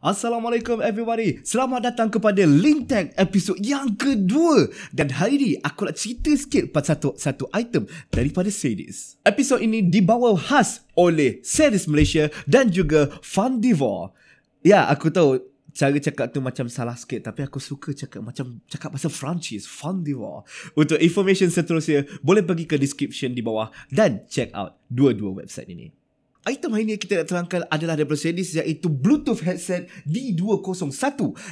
Assalamualaikum everybody. Selamat datang kepada Lintang Tag episod yang kedua. Dan hari ini aku nak cerita sikit pasal satu satu item daripada series. Episod ini dibawa khas oleh Series Malaysia dan juga Fundivore. Ya, aku tahu cara cakap tu macam salah sikit tapi aku suka cakap macam cakap bahasa Francis Fundivore. Untuk information seterusnya, boleh pergi ke description di bawah dan check out dua-dua website ini. Item hari ini kita nak terangkan adalah daripada Sedis iaitu Bluetooth headset D201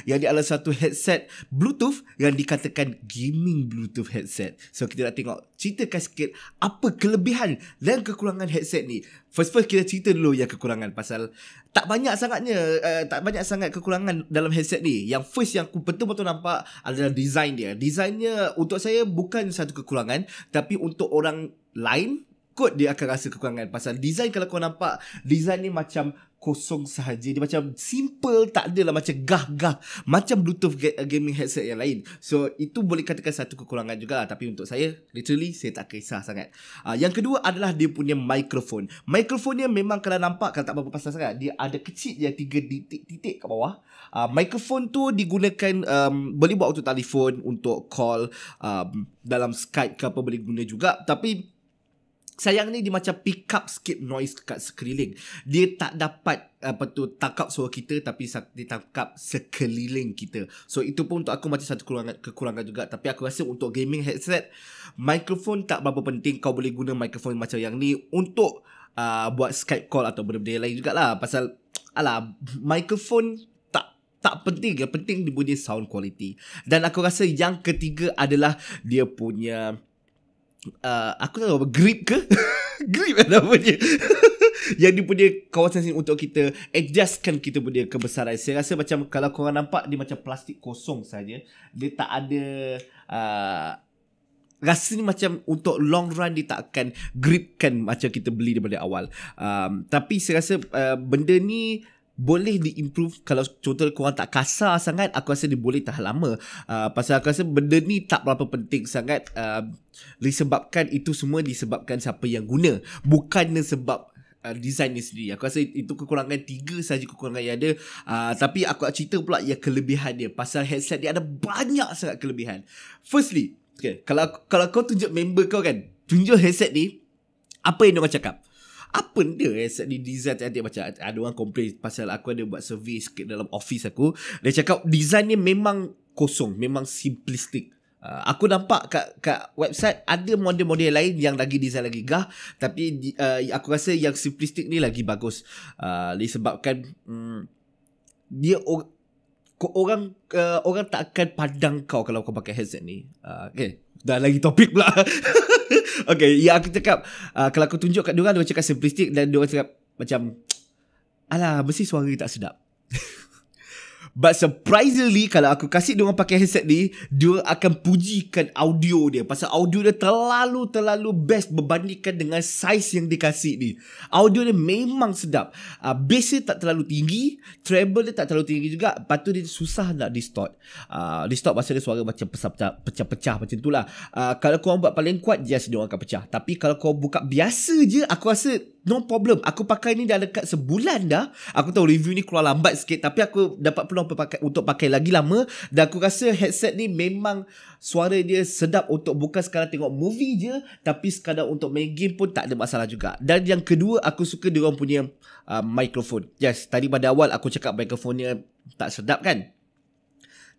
yang adalah satu headset Bluetooth yang dikatakan gaming Bluetooth headset. So kita nak tengok ceritakan sikit apa kelebihan dan kekurangan headset ni. First first kita cerita dulu yang kekurangan pasal tak banyak sangatnya uh, tak banyak sangat kekurangan dalam headset ni. Yang first yang aku betul-betul nampak adalah design dia. Desainnya untuk saya bukan satu kekurangan tapi untuk orang lain takut dia akan rasa kekurangan pasal design kalau kau nampak design ni macam kosong sahaja dia macam simple tak adalah macam gah-gah macam bluetooth gaming headset yang lain so itu boleh katakan satu kekurangan juga lah. tapi untuk saya literally saya tak kisah sangat uh, yang kedua adalah dia punya microphone microphone dia memang kalau nampak kalau tak apa pasal sangat dia ada kecil je tiga titik-titik kat bawah uh, microphone tu digunakan um, boleh buat untuk telefon untuk call um, dalam skype ke apa boleh guna juga tapi Sayang ni dia macam pick up sikit noise kat sekeliling. Dia tak dapat apa tu tangkap suara kita tapi dia tangkap sekeliling kita. So itu pun untuk aku macam satu kekurangan, kekurangan juga. Tapi aku rasa untuk gaming headset, microphone tak berapa penting. Kau boleh guna microphone macam yang ni untuk uh, buat Skype call atau benda-benda lain jugalah. Pasal alah, microphone tak tak penting. Yang penting dia punya sound quality. Dan aku rasa yang ketiga adalah dia punya uh, aku tak tahu apa grip ke grip apa lah dia? yang dia punya kawasan sini untuk kita adjustkan kita punya kebesaran saya rasa macam kalau korang nampak dia macam plastik kosong saja dia tak ada uh, rasa ni macam untuk long run dia tak akan gripkan macam kita beli daripada awal um, tapi saya rasa uh, benda ni boleh diimprove kalau contoh korang tak kasar sangat aku rasa dia boleh tahan lama uh, pasal aku rasa benda ni tak berapa penting sangat uh, disebabkan itu semua disebabkan siapa yang guna bukannya sebab uh, design ni sendiri aku rasa itu kekurangan tiga saja kekurangan yang ada uh, tapi aku nak cerita pula yang kelebihan dia pasal headset dia ada banyak sangat kelebihan firstly okay, kalau kalau kau tunjuk member kau kan tunjuk headset ni apa yang dia orang cakap apa dia eh di design cantik macam ada orang complain pasal aku ada buat survey sikit dalam office aku dia cakap design ni memang kosong memang simplistic Uh, ah, aku nampak kat, kat website ada model-model lain yang lagi design lagi gah tapi uh, aku rasa yang simplistic ni lagi bagus uh, disebabkan um, dia or, orang uh, orang tak akan pandang kau kalau kau pakai headset ni uh, okay. dah lagi topik pula okay, yang aku cakap uh, Kalau aku tunjuk kat diorang Diorang cakap simplistic Dan diorang cakap Macam Alah, mesti suara tak sedap But surprisingly kalau aku kasih dia orang pakai headset ni, dia akan pujikan audio dia pasal audio dia terlalu terlalu best berbandingkan dengan size yang dia kasih ni. Audio dia memang sedap. Uh, ah, bass dia tak terlalu tinggi, treble dia tak terlalu tinggi juga, lepas tu dia susah nak distort. Uh, distort pasal dia suara macam pecah-pecah macam itulah. Uh, ah, kalau kau buat paling kuat just dia orang akan pecah. Tapi kalau kau buka biasa je, aku rasa No problem Aku pakai ni dah dekat sebulan dah Aku tahu review ni keluar lambat sikit Tapi aku dapat peluang pakai, untuk pakai lagi lama Dan aku rasa headset ni memang Suara dia sedap untuk bukan sekadar tengok movie je Tapi sekadar untuk main game pun tak ada masalah juga Dan yang kedua aku suka dia orang punya uh, microphone Yes, tadi pada awal aku cakap microphone dia tak sedap kan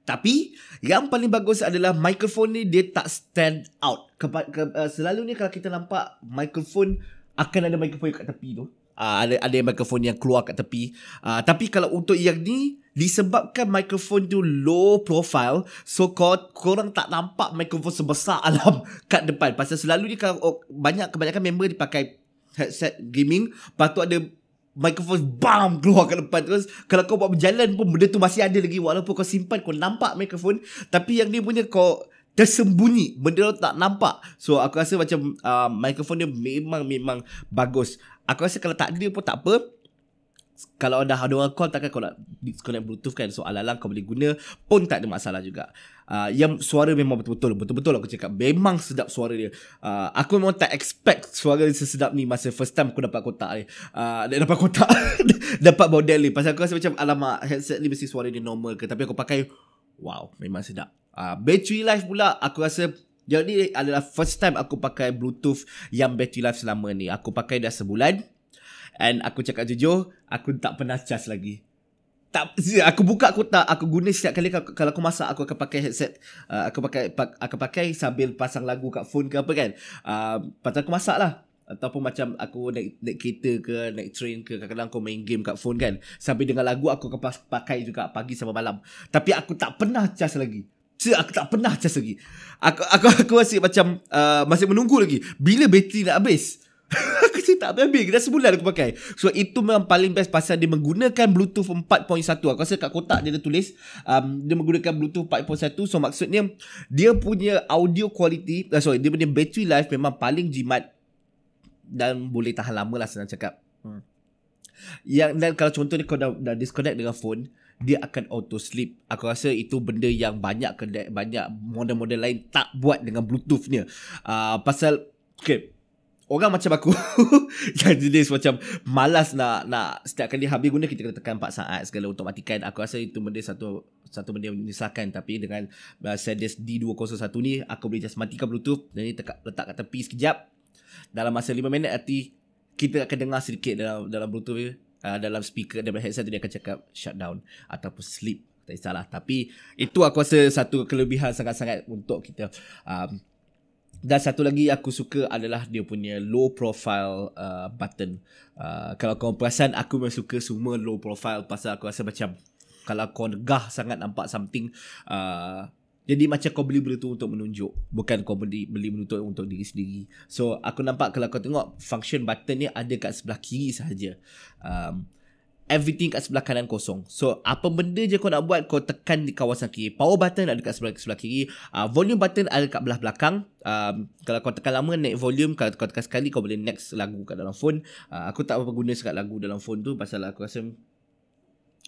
tapi yang paling bagus adalah mikrofon ni dia tak stand out. Kepa- ke, uh, selalunya kalau kita nampak mikrofon akan ada mikrofon kat tepi tu. Uh, ada ada mikrofon yang keluar kat tepi. Uh, tapi kalau untuk yang ni disebabkan mikrofon tu low profile, so kau korang tak nampak mikrofon sebesar alam kat depan. Pasal selalu ni kalau oh, banyak kebanyakan member dipakai headset gaming, patut ada mikrofon bam keluar kat depan terus. Kalau kau buat berjalan pun benda tu masih ada lagi walaupun kau simpan kau nampak mikrofon, tapi yang ni punya kau tersembunyi benda tu tak nampak so aku rasa macam uh, mikrofon dia memang memang bagus aku rasa kalau tak ada pun tak apa kalau ada orang call takkan kau nak disconnect bluetooth kan so alalang kau boleh guna pun tak ada masalah juga uh, yang suara memang betul-betul betul-betul aku cakap memang sedap suara dia uh, aku memang tak expect suara dia sesedap ni masa first time aku dapat kotak ni uh, dapat kotak dapat model ni pasal aku rasa macam alamak headset ni mesti suara dia normal ke tapi aku pakai wow memang sedap Ah, battery life pula aku rasa jadi adalah first time aku pakai bluetooth yang battery life selama ni. Aku pakai dah sebulan. And aku cakap jujur, aku tak pernah charge lagi. Tak aku buka aku tak aku guna setiap kali kalau, kalau aku masak aku akan pakai headset. Uh, aku pakai pak aku pakai sambil pasang lagu kat phone ke apa kan. Ah, uh, pasal aku masak lah ataupun macam aku naik naik kereta ke naik train ke kadang-kadang aku main game kat phone kan sambil dengar lagu aku akan pakai juga pagi sampai malam tapi aku tak pernah charge lagi saya aku tak pernah charge lagi. Aku aku aku masih macam uh, masih menunggu lagi. Bila bateri nak habis? aku cerita tak habis Dah sebulan aku pakai So itu memang paling best Pasal dia menggunakan Bluetooth 4.1 Aku rasa kat kotak dia dah tulis um, Dia menggunakan Bluetooth 4.1 So maksudnya Dia punya audio quality uh, Sorry Dia punya battery life Memang paling jimat Dan boleh tahan lama lah Senang cakap hmm. Yang, dan kalau contohnya Kau dah, dah disconnect dengan phone dia akan auto sleep. Aku rasa itu benda yang banyak kedai, banyak model-model lain tak buat dengan Bluetoothnya. Uh, pasal okay, orang macam aku yang jenis macam malas nak nak setiap kali habis guna kita kena tekan 4 saat segala untuk matikan. Aku rasa itu benda satu satu benda yang menyesalkan tapi dengan uh, Sedes D201 ni aku boleh just matikan Bluetooth dan ni tekat, letak kat tepi sekejap dalam masa 5 minit nanti kita akan dengar sedikit dalam dalam Bluetooth ni uh, dalam speaker dalam headset tu dia akan cakap shutdown ataupun sleep tak salah tapi itu aku rasa satu kelebihan sangat-sangat untuk kita um, dan satu lagi aku suka adalah dia punya low profile uh, button. Uh, kalau kau perasan aku memang suka semua low profile pasal aku rasa macam kalau kau gah sangat nampak something uh, jadi macam kau beli benda tu untuk menunjuk. Bukan kau beli, beli benda untuk diri sendiri. So aku nampak kalau kau tengok function button ni ada kat sebelah kiri sahaja. Um, everything kat sebelah kanan kosong. So apa benda je kau nak buat kau tekan di kawasan kiri. Power button ada kat sebelah, sebelah kiri. Uh, volume button ada kat belah belakang. Um, kalau kau tekan lama naik volume. Kalau kau tekan sekali kau boleh next lagu kat dalam phone. Uh, aku tak apa-apa guna sangat lagu dalam phone tu. Pasal aku rasa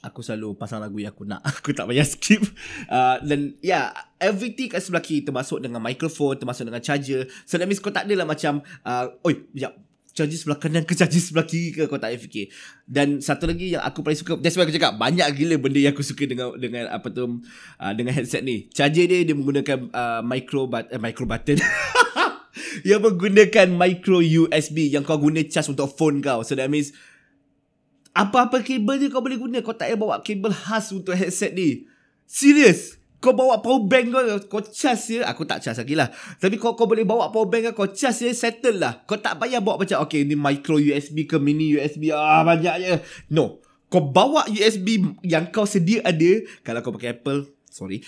aku selalu pasang lagu yang aku nak aku tak payah skip uh, dan ya yeah, everything kat sebelah kiri termasuk dengan microphone termasuk dengan charger so that means kau tak adalah macam uh, oi sekejap charger sebelah kanan ke charger sebelah kiri ke kau tak payah fikir dan satu lagi yang aku paling suka that's why aku cakap banyak gila benda yang aku suka dengan dengan apa tu uh, dengan headset ni charger dia dia menggunakan uh, micro but, uh, eh, micro button yang menggunakan micro USB yang kau guna charge untuk phone kau so that means apa-apa kabel ni kau boleh guna. Kau tak payah bawa kabel khas untuk headset ni. Serius. Kau bawa power bank kau, kau charge je. Aku tak charge lagi lah. Tapi kau, kau boleh bawa power bank kau, kau charge je, settle lah. Kau tak payah bawa macam, okay, ni micro USB ke mini USB, ah banyak je. No. Kau bawa USB yang kau sedia ada, kalau kau pakai Apple, sorry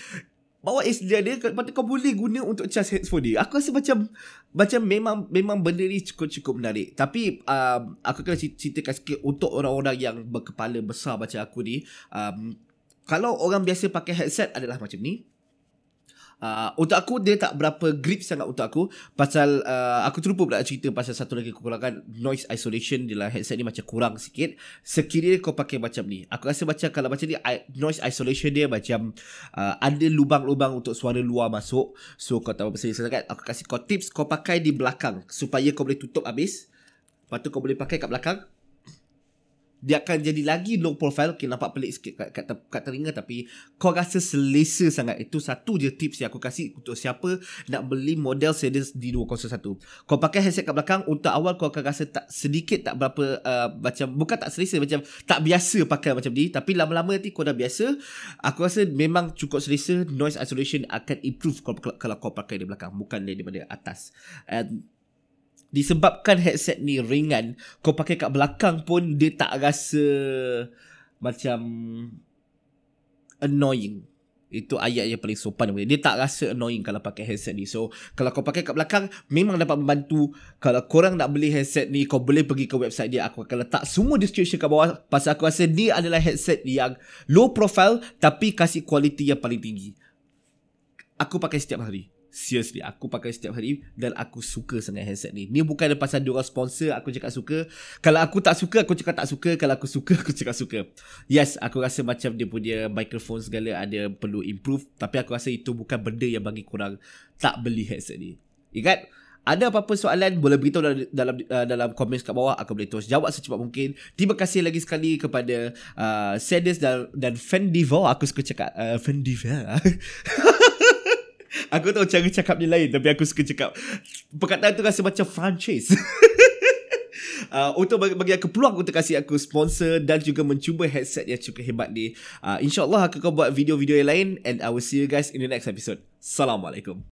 bawa AC dia ada kau, kau boleh guna untuk charge headphone dia aku rasa macam macam memang memang benda ni cukup-cukup menarik tapi um, aku kena ceritakan sikit untuk orang-orang yang berkepala besar macam aku ni um, kalau orang biasa pakai headset adalah macam ni Uh, ah, untuk aku dia tak berapa grip sangat untuk aku pasal uh, aku terlupa pula cerita pasal satu lagi kekurangan noise isolation di dalam headset ni macam kurang sikit sekiranya kau pakai macam ni aku rasa macam kalau macam ni noise isolation dia macam uh, ada lubang-lubang untuk suara luar masuk so kau tahu apa saya sangat aku kasih kau tips kau pakai di belakang supaya kau boleh tutup habis lepas tu kau boleh pakai kat belakang dia akan jadi lagi low profile okay, nampak pelik sikit kat, kat, kat telinga tapi kau rasa selesa sangat itu satu je tips yang aku kasih untuk siapa nak beli model sedan D201 kau pakai headset kat belakang untuk awal kau akan rasa tak sedikit tak berapa uh, macam bukan tak selesa macam tak biasa pakai macam ni tapi lama-lama nanti kau dah biasa aku rasa memang cukup selesa noise isolation akan improve kalau, kalau kau pakai di belakang bukan daripada atas and disebabkan headset ni ringan kau pakai kat belakang pun dia tak rasa macam annoying itu ayat yang paling sopan dia. tak rasa annoying kalau pakai headset ni so kalau kau pakai kat belakang memang dapat membantu kalau korang nak beli headset ni kau boleh pergi ke website dia aku akan letak semua description kat bawah pasal aku rasa ni adalah headset yang low profile tapi kasih kualiti yang paling tinggi aku pakai setiap hari Seriously Aku pakai setiap hari Dan aku suka sangat handset ni Ni bukan ada pasal dia sponsor Aku cakap suka Kalau aku tak suka Aku cakap tak suka Kalau aku suka Aku cakap suka Yes Aku rasa macam dia punya Microphone segala Ada perlu improve Tapi aku rasa itu bukan benda Yang bagi korang Tak beli headset ni Ingat ada apa-apa soalan boleh beritahu dalam dalam uh, dalam komen kat bawah aku boleh terus jawab secepat mungkin. Terima kasih lagi sekali kepada uh, Sadis dan dan Fendivo aku suka cakap uh, Fendivo. Aku tahu cara cakap dia lain Tapi aku suka cakap Perkataan tu rasa macam franchise Uh, ah, untuk bagi, bagi aku peluang untuk kasih aku sponsor dan juga mencuba headset yang cukup hebat ni. Uh, InsyaAllah aku akan buat video-video yang lain and I will see you guys in the next episode. Assalamualaikum.